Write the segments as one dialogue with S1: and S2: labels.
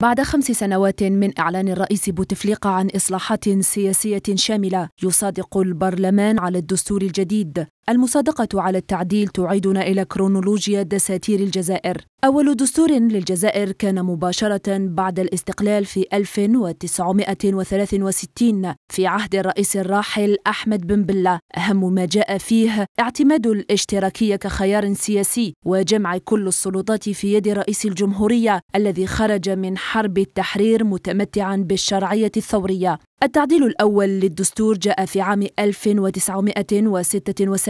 S1: بعد خمس سنوات من إعلان الرئيس بوتفليقة عن إصلاحات سياسية شاملة يصادق البرلمان على الدستور الجديد المصادقة على التعديل تعيدنا إلى كرونولوجيا دساتير الجزائر أول دستور للجزائر كان مباشرة بعد الاستقلال في 1963 في عهد الرئيس الراحل أحمد بن بلة أهم ما جاء فيه اعتماد الاشتراكية كخيار سياسي وجمع كل السلطات في يد رئيس الجمهورية الذي خرج من حرب التحرير متمتعا بالشرعية الثورية التعديل الأول للدستور جاء في عام 1976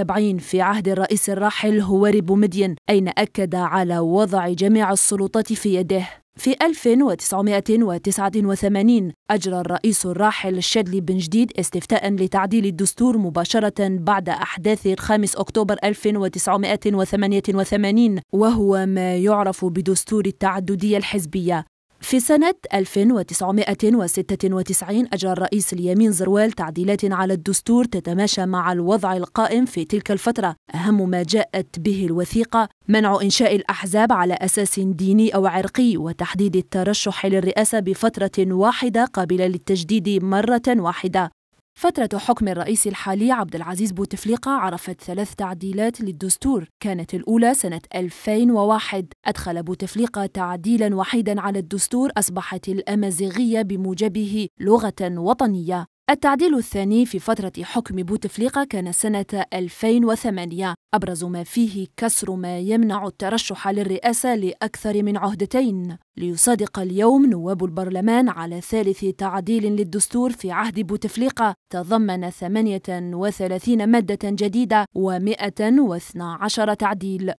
S1: السبعين في عهد الرئيس الراحل هواري بومدين أين أكد على وضع جميع السلطات في يده في 1989 أجرى الرئيس الراحل شادلي بن جديد استفتاء لتعديل الدستور مباشرة بعد أحداث 5 أكتوبر 1988 وهو ما يعرف بدستور التعددية الحزبية في سنة 1996 أجرى الرئيس اليمين زروال تعديلات على الدستور تتماشى مع الوضع القائم في تلك الفترة أهم ما جاءت به الوثيقة منع إنشاء الأحزاب على أساس ديني أو عرقي وتحديد الترشح للرئاسة بفترة واحدة قابلة للتجديد مرة واحدة فترة حكم الرئيس الحالي عبد العزيز بوتفليقة عرفت ثلاث تعديلات للدستور كانت الأولى سنة 2001 أدخل بوتفليقة تعديلا وحيدا على الدستور أصبحت الأمازيغية بموجبه لغة وطنية التعديل الثاني في فترة حكم بوتفليقة كان سنة 2008 أبرز ما فيه كسر ما يمنع الترشح للرئاسة لأكثر من عهدتين ليصادق اليوم نواب البرلمان على ثالث تعديل للدستور في عهد بوتفليقة تضمن 38 مادة جديدة و 112 تعديل